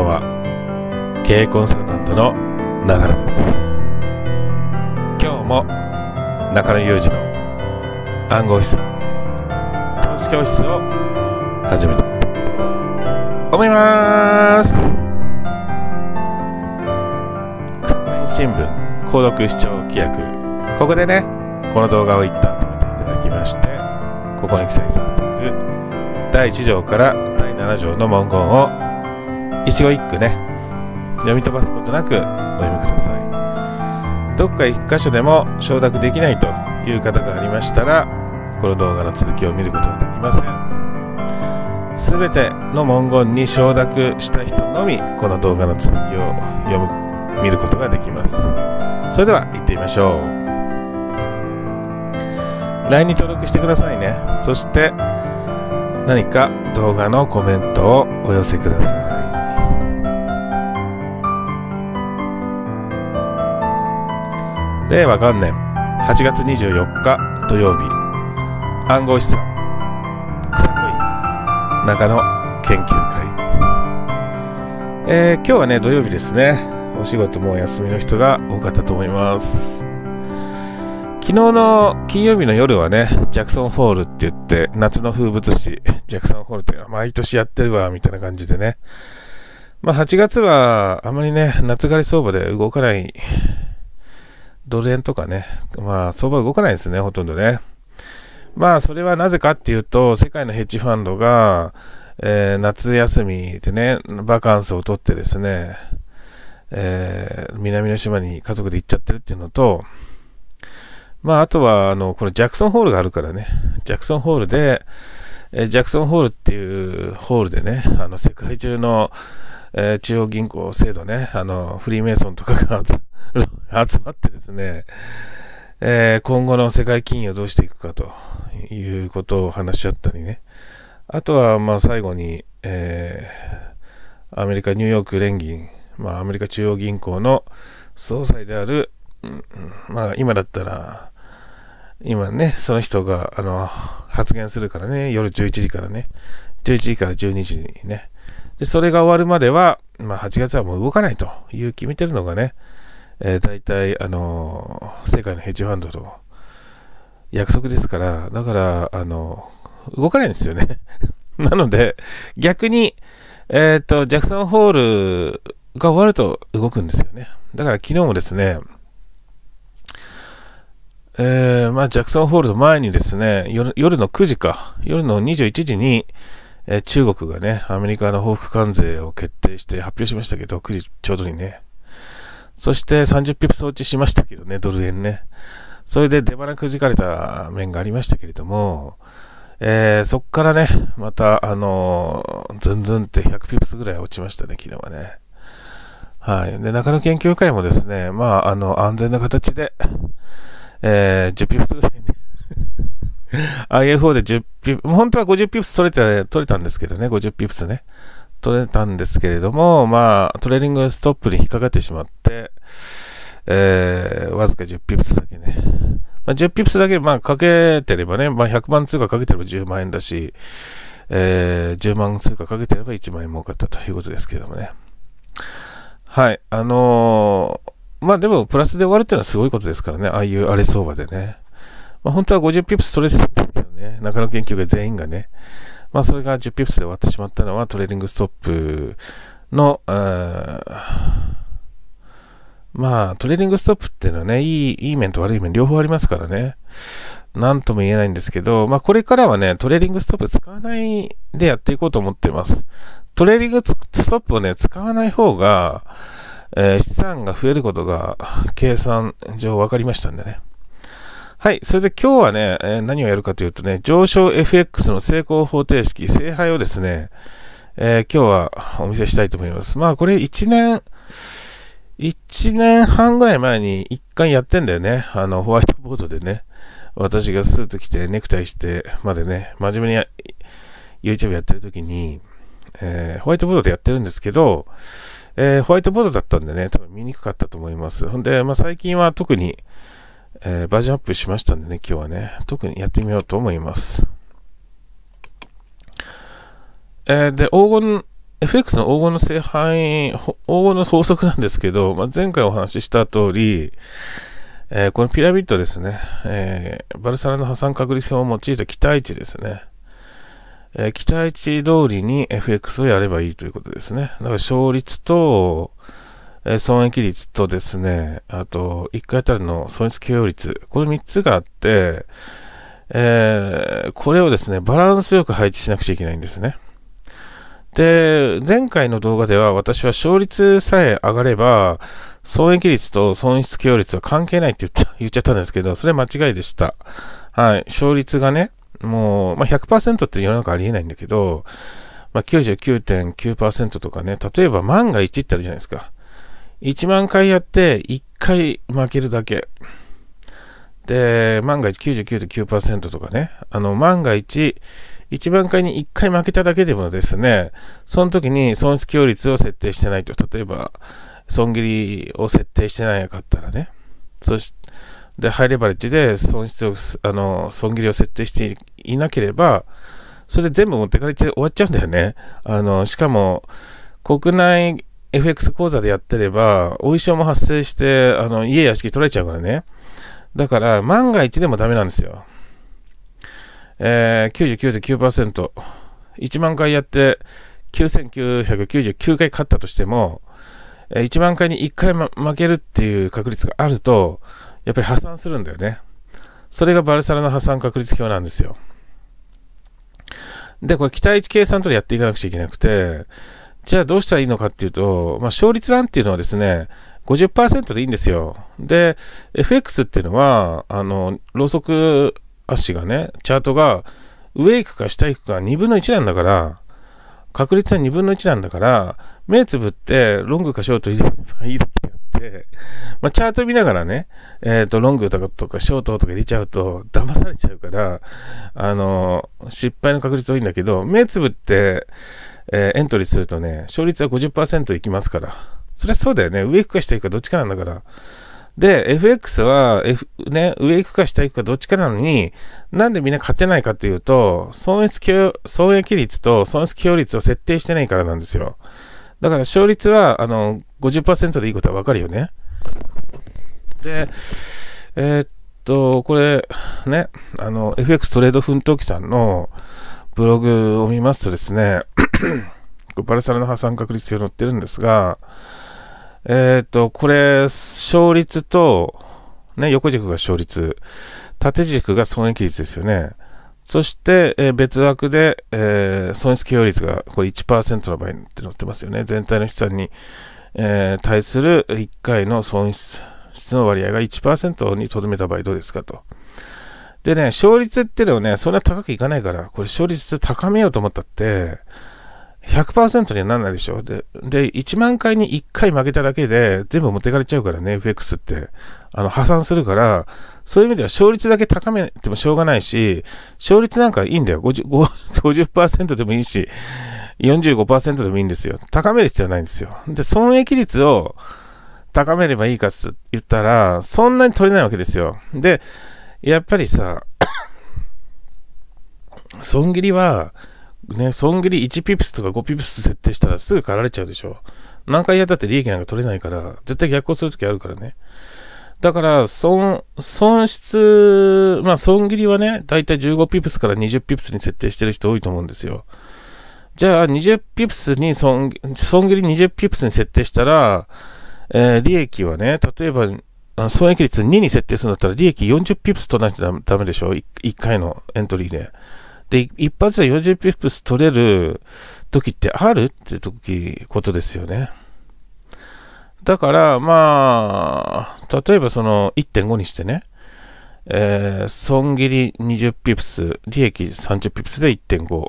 ばんは経営コンサルタントの中野です今日も中野裕二の暗号資産投資教室を始めていきたいと思います草野新聞購読視聴規約ここでねこの動画を一旦止めていただきましてここに記載されている第1条から第7条の文言を一語一句ね読み飛ばすことなくお読みくださいどこか一箇所でも承諾できないという方がありましたらこの動画の続きを見ることができません全ての文言に承諾した人のみこの動画の続きを読む見ることができますそれでは行ってみましょう LINE に登録してくださいねそして何か動画のコメントをお寄せください令和元年8月24日土曜日暗号資産草恋中野研究会、えー、今日はね土曜日ですねお仕事もお休みの人が多かったと思います昨日の金曜日の夜はね、ジャクソンホールって言って、夏の風物詩、ジャクソンホールって毎年やってるわ、みたいな感じでね。まあ8月はあまりね、夏狩り相場で動かないドル円とかね、まあ、相場動かないですね、ほとんどね。まあ、それはなぜかっていうと、世界のヘッジファンドが、えー、夏休みでね、バカンスを取ってですね、えー、南の島に家族で行っちゃってるっていうのと、まあ、あとは、あの、これ、ジャクソンホールがあるからね、ジャクソンホールで、えー、ジャクソンホールっていうホールでね、あの、世界中の、えー、中央銀行制度ね、あの、フリーメイソンとかが集まってですね、えー、今後の世界金融をどうしていくかということを話し合ったりね、あとは、まあ、最後に、えー、アメリカ・ニューヨーク連銀、まあ、アメリカ中央銀行の総裁である、うん、まあ、今だったら、今ね、その人が、あの、発言するからね、夜11時からね、11時から12時にね、で、それが終わるまでは、まあ、8月はもう動かないという決めてるのがね、えー、大体、あのー、世界のヘッジファンドの約束ですから、だから、あのー、動かないんですよね。なので、逆に、えっ、ー、と、ジャクソンホールが終わると動くんですよね。だから昨日もですね、えー、まあ、ジャクソンホールの前にですね、夜の9時か、夜の21時に、え中国がね、アメリカの報復関税を決定して発表しましたけど、9時ちょうどにね。そして30ピプス落ちしましたけどね、ドル円ね。それで出花くじかれた面がありましたけれども、えー、そこからね、また、あのー、ずんずんって100ピプスぐらい落ちましたね、昨日はね。はい。で、中野研究会もですね、まあ、あの、安全な形で、えー、10ピプスぐらいね IFO で10ピプ、本当は50ピプス取れて、取れたんですけどね、50ピプスね。取れたんですけれども、まあ、トレーニングストップに引っかかってしまって、えー、わずか10ピプスだけね。まあ、10ピプスだけ、まあ、かけてればね、まあ、100万通貨かけてれば10万円だし、えー、10万通貨かけてれば1万円儲かったということですけどもね。はい。あのー、まあでも、プラスで終わるっていうのはすごいことですからね。ああいう荒れ相場でね。まあ、本当は50ピプス取れてたんですけどね、中野研究会全員がね、まあ、それが10ピプスで終わってしまったのはトレーィングストップの、まあ、トレーニングストップっていうのはね、いい、いい面と悪い面両方ありますからね。なんとも言えないんですけど、まあこれからはね、トレーィングストップ使わないでやっていこうと思っています。トレーィングストップをね、使わない方が、えー、資産が増えることが計算上分かりましたんでね。はい。それで今日はね、え何をやるかというとね、上昇 FX の成功方程式、聖杯をですね、えー、今日はお見せしたいと思います。まあ、これ1年、1年半ぐらい前に1回やってんだよね。あの、ホワイトボードでね、私がスーツ着てネクタイしてまでね、真面目に YouTube やってる時に、えー、ホワイトボードでやってるんですけど、えー、ホワイトボードだったんでね、多分見にくかったと思います。ほんで、まあ、最近は特に、えー、バージョンアップしましたんでね、今日はね、特にやってみようと思います。えー、で、黄金、FX の黄金の正範囲、黄金の法則なんですけど、まあ、前回お話しした通り、えー、このピラミッドですね、えー、バルサラの破産確率表を用いた期待値ですね、えー、期待値通りに FX をやればいいということですね。だから勝率と、え損益率とですね、あと、1回当たりの損失許容率、この3つがあって、えー、これをですね、バランスよく配置しなくちゃいけないんですね。で、前回の動画では私は勝率さえ上がれば、損益率と損失許容率は関係ないって言っちゃ 言っちゃったんですけど、それ間違いでした。はい。勝率がね、もう、まあ、100%って世の中ありえないんだけど、まあ99.9%とかね、例えば万が一ってあるじゃないですか。1万回やって1回負けるだけ。で、万が一99.9%とかね、あの、万が一、1万回に1回負けただけでもですね、その時に損失強率を設定してないと、例えば、損切りを設定してないかったらね、そして、で、ハイレバレッジで損失を、あの、損切りを設定していなければ、それで全部持ってかれて終わっちゃうんだよね。あの、しかも、国内 FX 講座でやってれば、お衣装も発生して、あの、家屋敷取られちゃうからね。だから、万が一でもダメなんですよ。えー、99.9%。1万回やって、9999回勝ったとしても、え1万回に1回、ま、負けるっていう確率があると、やっぱり破産するんだよね。それがバルサラの破産確率表なんですよ。で、これ期待値計算とやっていかなくちゃいけなくて、じゃあどうしたらいいのかっていうと、まあ、勝率なっていうのはですね、50%でいいんですよ。で、FX っていうのは、あの、ローソク足がね、チャートが上行くか下行くか2分の1なんだから、確率は2分の1なんだから、目つぶってロングかショート入れればいいだけであって、まあ、チャート見ながらね、えっ、ー、と、ロングとかとかショートとか入れちゃうと、騙されちゃうから、あの、失敗の確率多いんだけど、目つぶって、えー、エントリーするとね、勝率は50%いきますから。そりゃそうだよね。上行くか下行くかどっちかなんだから。で、FX は、F、ね、上行くか下行くかどっちかなのに、なんでみんな勝てないかっていうと、損益損益率と損益供率を設定してないからなんですよ。だから勝率は、あの、50%でいいことはわかるよね。で、えー、っと、これ、ね、あの、FX トレード奮闘記さんのブログを見ますとですね、バルサロナ破産確率表載ってるんですが、えっ、ー、と、これ、勝率と、ね、横軸が勝率、縦軸が損益率ですよね。そして、えー、別枠で、えー、損失許容率がこれ1%の場合って載ってますよね。全体の資産に、えー、対する1回の損失の割合が1%にとどめた場合どうですかと。でね、勝率っていうのはね、そんな高くいかないから、これ勝率高めようと思ったって、100%にはならないでしょ。で、で、1万回に1回負けただけで全部持ってかれちゃうからね、FX って。あの、破産するから、そういう意味では勝率だけ高めてもしょうがないし、勝率なんかいいんだよ。50%, 50 でもいいし、45%でもいいんですよ。高める必要はないんですよ。で、損益率を高めればいいかって言ったら、そんなに取れないわけですよ。で、やっぱりさ、損切りは、ね、損切り1ピプスとか5ピプス設定したらすぐ駆られちゃうでしょ。何回やったって利益なんか取れないから、絶対逆行するときあるからね。だから、損、損失、まあ、損切りはね、だいたい15ピプスから20ピプスに設定してる人多いと思うんですよ。じゃあ、20ピプスに損、損切り20ピプスに設定したら、えー、利益はね、例えば、損益率2に設定するんだったら、利益40ピプス取らないとダメでしょ1回のエントリーで。で、一発で40ピップス取れる時ってあるって時、ことですよね。だから、まあ、例えばその1.5にしてね、えー、損切り20ピプス、利益30ピプスで1.5。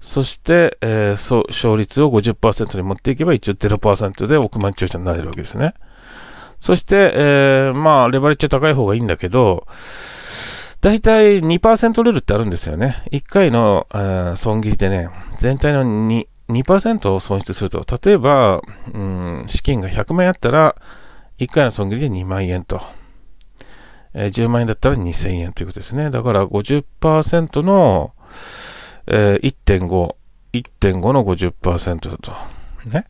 そして、えー、勝率を50%に持っていけば一応0%で億万長者になれるわけですね。そして、えー、まあ、レバレッジは高い方がいいんだけど、大体2%ルールってあるんですよね。1回の、損切りでね、全体の 2, 2%を損失すると。例えば、うん、資金が100万円あったら、1回の損切りで2万円と。えー、10万円だったら2000円ということですね。だから50%の、えー、1.5、1.5の50%だと。ね。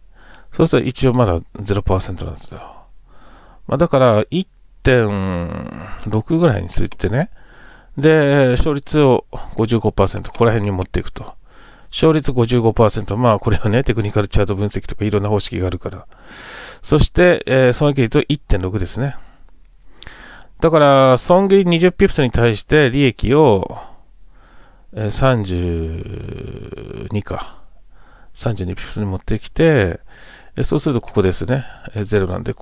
そうすると一応まだ0%なんですよ。まあ、だから1.6ぐらいについてね、で、勝率を55%、ここら辺に持っていくと。勝率55%、まあこれはね、テクニカルチャート分析とかいろんな方式があるから。そして、えー、損益率1.6ですね。だから、損切り20ピプスに対して利益を、えー、32か。32ピプスに持ってきて、えー、そうするとここですね。えー、0なんで、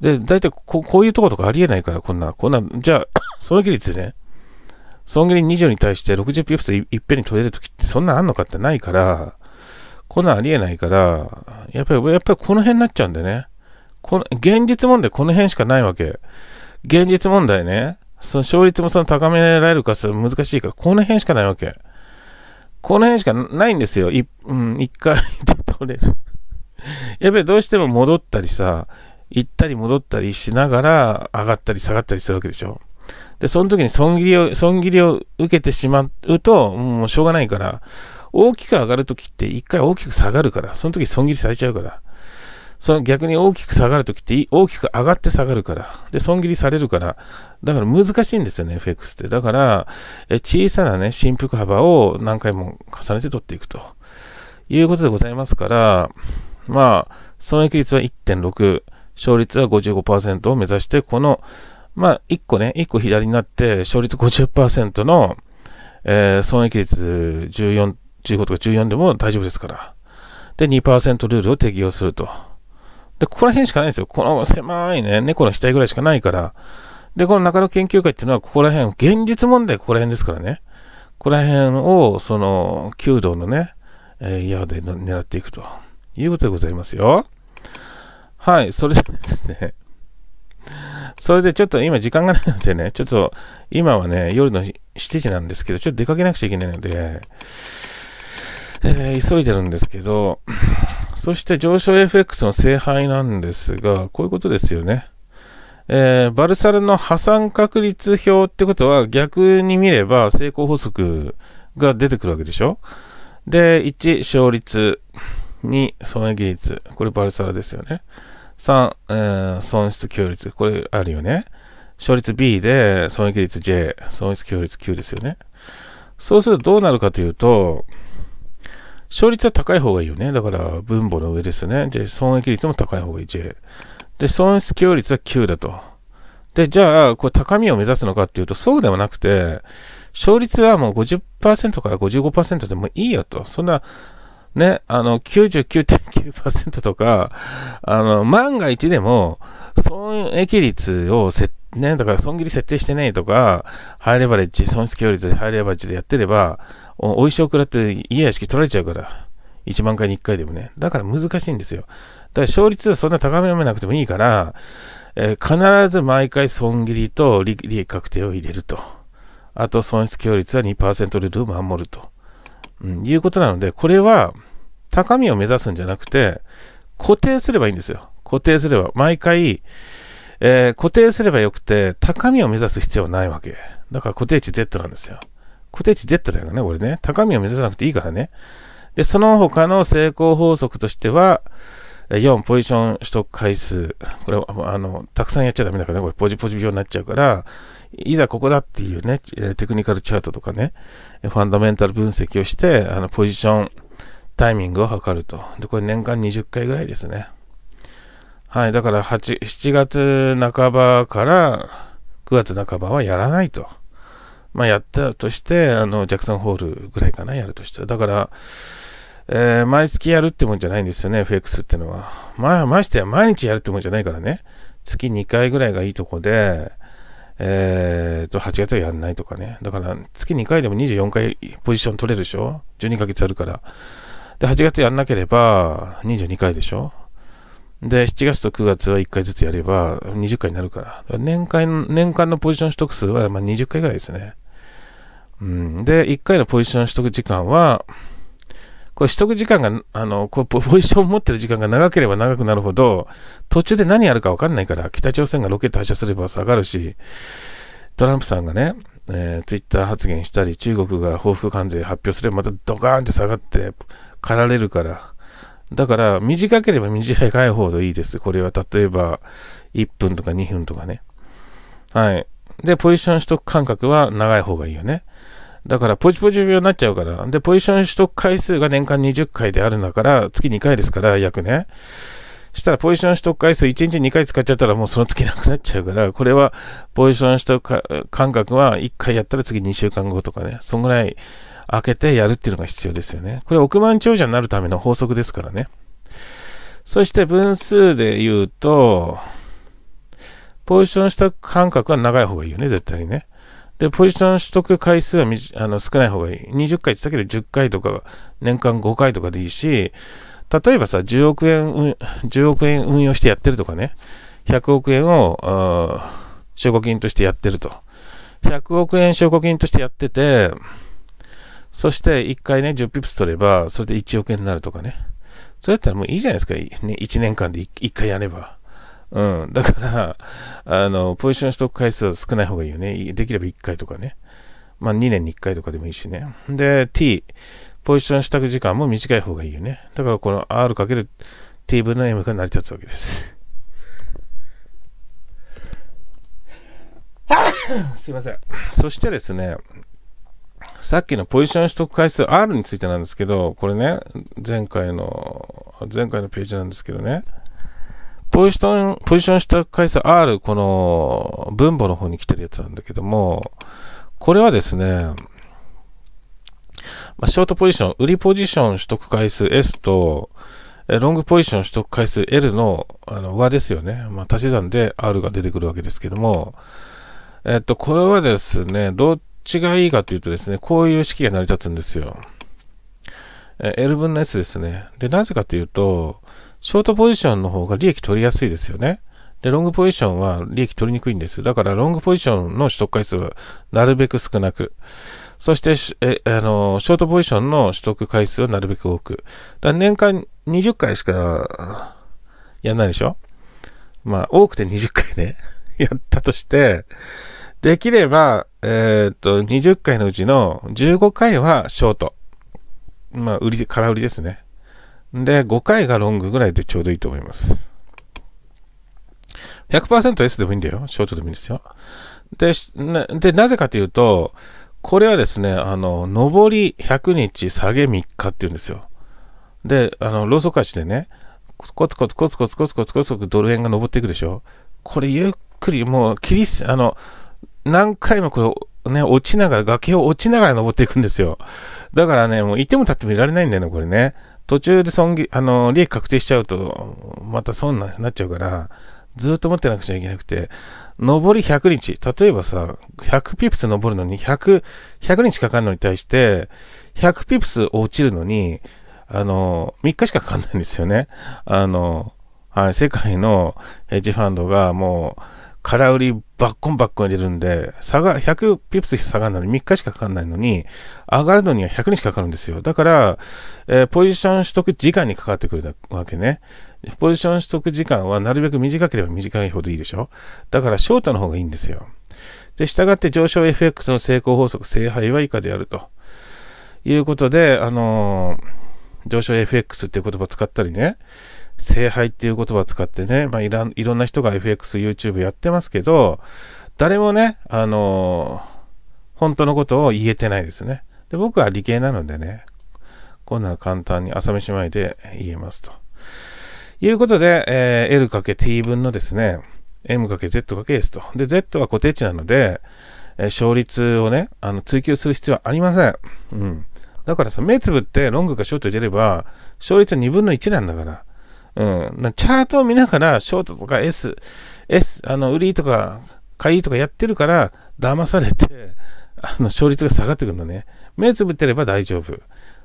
で、大体ここういうとことかありえないから、こんな、こんな、じゃあ、損益率ね。損切り2 0に対して 60pps いっぺんに取れるときってそんなあんのかってないから、こんなんありえないから、やっぱり、やっぱりこの辺になっちゃうんだよね。この、現実問題この辺しかないわけ。現実問題ね。その勝率もその高められるかれ難しいから、この辺しかないわけ。この辺しかないんですよ。いうん、一回で取れる。やっぱりどうしても戻ったりさ、行ったり戻ったりしながら上がったり下がったりするわけでしょ。で、その時に損切りを、損切りを受けてしまうと、もうしょうがないから、大きく上がるときって一回大きく下がるから、その時損切りされちゃうから、その逆に大きく下がるときって大きく上がって下がるから、で、損切りされるから、だから難しいんですよね、FX って。だから、小さなね、振幅幅を何回も重ねて取っていくということでございますから、まあ、損益率は1.6、勝率は55%を目指して、このまあ、1個ね、1個左になって、勝率50%の、えー、損益率14、15とか14でも大丈夫ですから。で、2%ルールを適用すると。で、ここら辺しかないんですよ。この狭いね、猫の額ぐらいしかないから。で、この中野研究会っていうのは、ここら辺、現実問題ここら辺ですからね。ここら辺を、その、弓道のね、えー、矢で狙っていくということでございますよ。はい、それでですねそれでちょっと今時間がないのでね、ちょっと今はね、夜の7時なんですけど、ちょっと出かけなくちゃいけないので、えー、急いでるんですけど、そして上昇 FX の聖杯なんですが、こういうことですよね。えー、バルサルの破産確率表ってことは逆に見れば成功法則が出てくるわけでしょで、1、勝率。2、損益率。これバルサラですよね。3、損失強率。これあるよね。勝率 B で、損益率 J、損失強率 Q ですよね。そうするとどうなるかというと、勝率は高い方がいいよね。だから分母の上ですね。で、損益率も高い方がいい J。で、損失強率は Q だと。で、じゃあ、これ高みを目指すのかっていうと、そうではなくて、勝率はもう50%から55%でもいいよと。そんな、ね、あの、99.9%とか、あの、万が一でも、損益率を設ね、だから損切り設定してないとか、ハイレバレッジ、損失協率でハイレバレッジでやってれば、おおいしを食らって家屋敷取られちゃうから、1万回に1回でもね。だから難しいんですよ。だから勝率はそんな高めめなくてもいいから、えー、必ず毎回損切りと利益確定を入れると。あと損失協率は2%ルールを守ると。うん、いうことなので、これは高みを目指すんじゃなくて、固定すればいいんですよ。固定すれば。毎回、えー、固定すればよくて、高みを目指す必要はないわけ。だから固定値 Z なんですよ。固定値 Z だよね、これね。高みを目指さなくていいからね。で、その他の成功法則としては、4、ポジション取得回数。これ、あの、たくさんやっちゃダメだからね、これ、ポジポジ病になっちゃうから、いざここだっていうね、テクニカルチャートとかね、ファンダメンタル分析をして、あの、ポジション、タイミングを測ると。で、これ年間20回ぐらいですね。はい、だから8、7月半ばから9月半ばはやらないと。まあ、やったとして、あの、ジャクソンホールぐらいかな、やるとしたら。だから、えー、毎月やるってもんじゃないんですよね、FX ってのは。まあ、ましてや毎日やるってもんじゃないからね。月2回ぐらいがいいとこで、えー、と、8月はやんないとかね。だから、月2回でも24回ポジション取れるでしょ ?12 ヶ月あるから。で、8月やんなければ、22回でしょで、7月と9月は1回ずつやれば、20回になるから。から年間、年間のポジション取得数は、ま20回ぐらいですね。うん。で、1回のポジション取得時間は、これ取得時間が、あの、こうポジションを持ってる時間が長ければ長くなるほど、途中で何やるか分かんないから、北朝鮮がロケット発射すれば下がるし、トランプさんがね、えー、ツイッター発言したり、中国が報復関税発表すればまたドカーンって下がって、狩られるから。だから、短ければ短いほどいいです。これは例えば、1分とか2分とかね。はい。で、ポジション取得間隔は長い方がいいよね。だからポジポジ病になっちゃうから。で、ポジション取得回数が年間20回であるんだから、月2回ですから、約ね。したらポジション取得回数1日2回使っちゃったらもうその月なくなっちゃうから、これはポジション取得感覚は1回やったら次2週間後とかね、そんぐらい開けてやるっていうのが必要ですよね。これ億万長者になるための法則ですからね。そして分数で言うと、ポジションした感覚は長い方がいいよね、絶対にね。で、ポジション取得回数はあの少ない方がいい。20回って言ったけど、10回とか、年間5回とかでいいし、例えばさ、10億円、10億円運用してやってるとかね、100億円を、証拠金としてやってると。100億円証拠金としてやってて、そして1回ね、10ピプス取れば、それで1億円になるとかね。それだったらもういいじゃないですか。1年間で 1, 1回やれば。うん。だから、あの、ポジション取得回数は少ない方がいいよね。できれば1回とかね。まあ2年に1回とかでもいいしね。で、t、ポジション取得時間も短い方がいいよね。だからこの r×t 分の m が成り立つわけです。すいません。そしてですね、さっきのポジション取得回数 R についてなんですけど、これね、前回の、前回のページなんですけどね、ポジション、ポジションした回数 R、この分母の方に来てるやつなんだけども、これはですね、まあ、ショートポジション、売りポジション取得回数 S と、ロングポジション取得回数 L のあの和ですよね。まあ、足し算で R が出てくるわけですけども、えっと、これはですね、どっちがいいかというとですね、こういう式が成り立つんですよ。L 分の S ですね。で、なぜかというと、ショートポジションの方が利益取りやすいですよね。で、ロングポジションは利益取りにくいんです。だから、ロングポジションの取得回数はなるべく少なく。そして、えあのショートポジションの取得回数はなるべく多く。だ年間20回しかやんないでしょまあ、多くて20回ね、やったとして、できれば、えー、っと、20回のうちの15回はショート。まあ、売り、空売りですね。で、5回がロングぐらいでちょうどいいと思います。100%S でもいいんだよ。ショートでもいいんですよ。で、なでなぜかというと、これはですね、あの、上り100日、下げ3日っていうんですよ。で、あの、ローソク足でね、コツコツコツコツコツコツコツコツドル円が上っていくでしょ。これゆっくり、もう、切り、あの、何回もこれ、ね、落ちながら、崖を落ちながら登っていくんですよ。だからね、もういても立ってもいられないんだよね、これね。途中で損あの利益確定しちゃうと、また損になっちゃうから、ずっと持ってなくちゃいけなくて、上り100日、例えばさ、100ピプス登るのに100、100日かかるのに対して、100ピプス落ちるのに、あの、3日しかかかんないんですよね。あの、はい、世界のヘッジファンドがもう、空売りバッコンバッコン入れるんで、差が100ピプス下がるのに3日しかかかんないのに、上がるのには100日かかるんですよ。だから、えー、ポジション取得時間にかかってくるわけね。ポジション取得時間はなるべく短ければ短いほどいいでしょ。だから、ショートの方がいいんですよ。で、従って上昇 FX の成功法則、正敗は以下であると。いうことで、あのー、上昇 FX っていう言葉を使ったりね、聖杯っていう言葉を使ってね、まあ、いらんいろんな人が FX、YouTube やってますけど、誰もね、あのー、本当のことを言えてないですね。で、僕は理系なのでね、こんな簡単に朝飯前で言えますと。いうことで、えー、L×T 分のですね、M×Z×S と。で、Z は固定値なので、えー、勝率をね、あの追求する必要はありません。うん。だからさ、目つぶってロングかショート入れれば、勝率は2分の1なんだから。うん。チャートを見ながら、ショートとか S、S、あの、売りとか、買いとかやってるから、騙されて、あの、勝率が下がってくるのね。目つぶってれば大丈夫。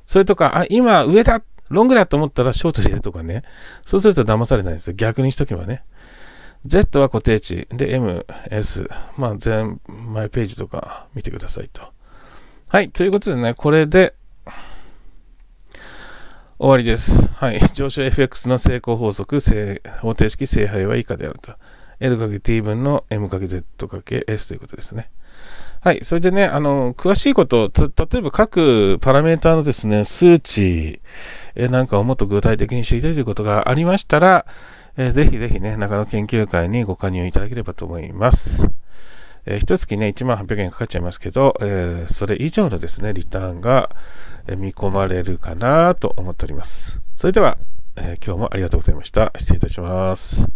それとか、あ、今、上だロングだと思ったらショート入れるとかね。そうすると騙されないですよ。逆にしとけばね。Z は固定値。で、M、S。まあ、全、マイページとか見てくださいと。はい。ということでね、これで、終わりです。はい。上昇 FX の成功法則、方程式正敗は以下であると。L×t 分の m×z×s ということですね。はい。それでね、あの、詳しいこと、例えば各パラメータのですね、数値えなんかをもっと具体的に知りたいということがありましたら、えぜひぜひね、中野研究会にご加入いただければと思います。えー、月ね、1万800円かかっちゃいますけど、えー、それ以上のですね、リターンが見込まれるかなと思っております。それでは、えー、今日もありがとうございました。失礼いたします。